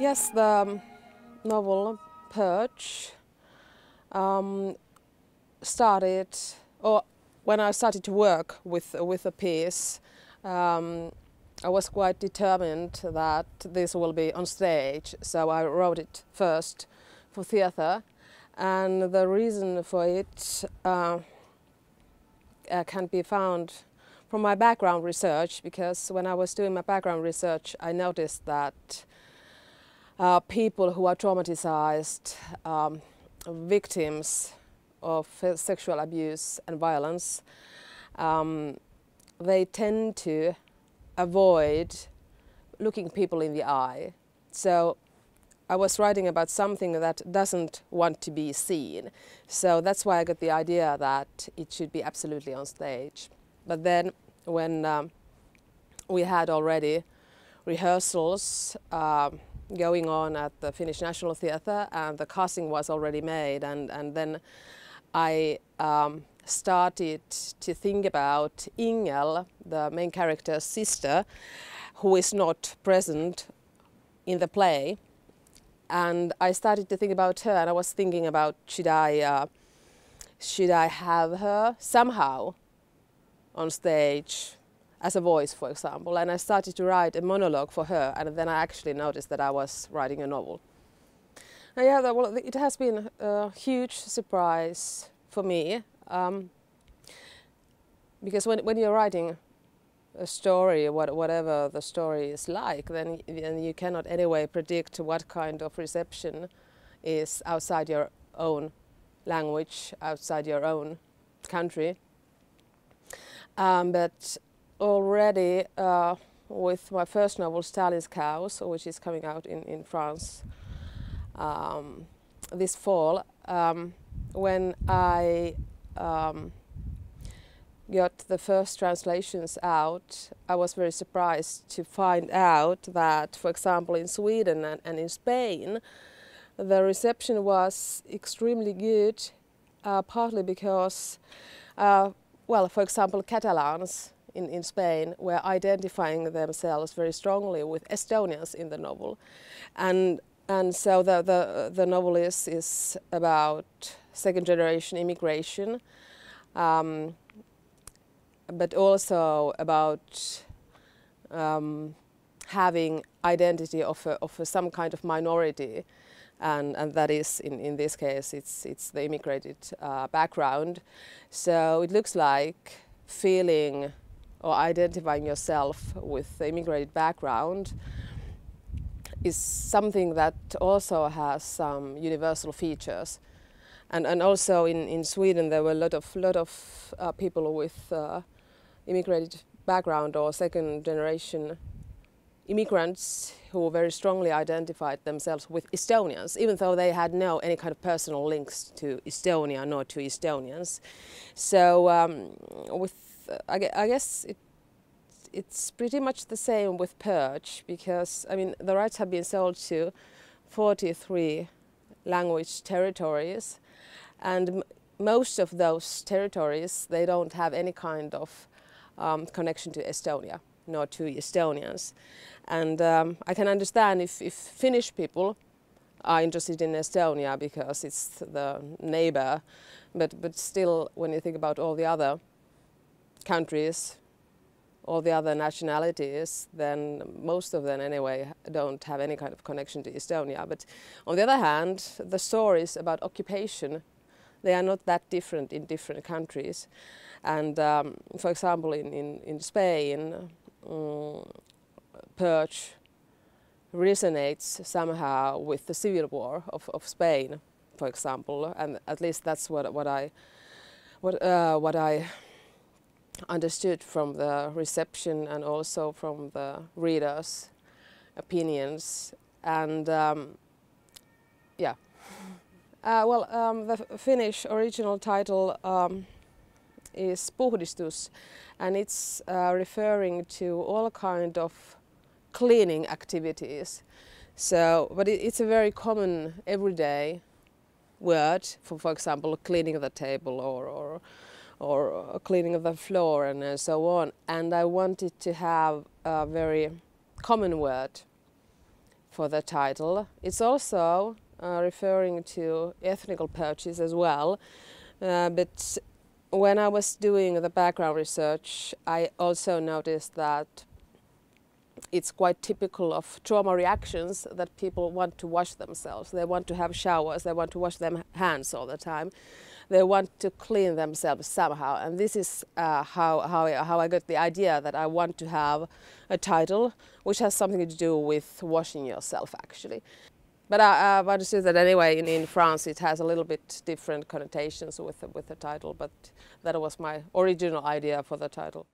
Yes, the um, novel Perch um, started, or when I started to work with, with a piece, um, I was quite determined that this will be on stage, so I wrote it first for theatre. And the reason for it uh, uh, can be found from my background research, because when I was doing my background research, I noticed that uh, people who are traumatized, um, victims of sexual abuse and violence, um, they tend to avoid looking people in the eye. So I was writing about something that doesn't want to be seen. So that's why I got the idea that it should be absolutely on stage. But then when um, we had already rehearsals, um, going on at the Finnish National Theatre and the casting was already made and, and then I um, started to think about Ingel, the main character's sister, who is not present in the play. And I started to think about her and I was thinking about should I, uh, should I have her somehow on stage as a voice, for example. And I started to write a monologue for her, and then I actually noticed that I was writing a novel. yeah, well, it has been a huge surprise for me, um, because when, when you're writing a story, what, whatever the story is like, then, then you cannot anyway predict what kind of reception is outside your own language, outside your own country. Um, but already uh, with my first novel, Stalin's Cows, which is coming out in, in France um, this fall, um, when I um, got the first translations out, I was very surprised to find out that, for example, in Sweden and, and in Spain, the reception was extremely good, uh, partly because, uh, well, for example, Catalans in, in Spain were identifying themselves very strongly with Estonians in the novel. And, and so the, the, the novel is, is about second generation immigration, um, but also about um, having identity of, a, of a, some kind of minority. And, and, that is in, in this case it's it's the immigrated uh, background so it looks like feeling or identifying yourself with the immigrated background is something that also has some universal features. And, and also in, in Sweden there were a lot of, lot of uh, people with uh, immigrated background or second generation immigrants who very strongly identified themselves with Estonians, even though they had no any kind of personal links to Estonia nor to Estonians. So um, with I, guess it, it's pretty much the same with perch because I mean the rights have been sold to 43 language territories, and most of those territories they don't have any kind of um, connection to Estonia, nor to Estonians, and um, I can understand if, if Finnish people are interested in Estonia because it's the neighbor, but but still when you think about all the other countries, all the other nationalities, then most of them anyway don't have any kind of connection to Estonia. But on the other hand, the stories about occupation, they are not that different in different countries. And um, for example, in, in, in Spain, um, Perch resonates somehow with the civil war of, of Spain, for example. And at least that's what, what I, what, uh, what I understood from the reception and also from the readers' opinions. And um, yeah, uh, well, um, the Finnish original title um, is Puhdistus, and it's uh, referring to all kind of cleaning activities. So, but it, it's a very common everyday word, for, for example, cleaning the table or, or or cleaning of the floor and uh, so on. And I wanted to have a very common word for the title. It's also uh, referring to ethnical purchase as well. Uh, but when I was doing the background research, I also noticed that it's quite typical of trauma reactions that people want to wash themselves. They want to have showers, they want to wash their hands all the time. They want to clean themselves somehow. And this is uh, how, how, how I got the idea that I want to have a title which has something to do with washing yourself actually. But I, uh, I've understood that anyway in, in France it has a little bit different connotations with with the title but that was my original idea for the title.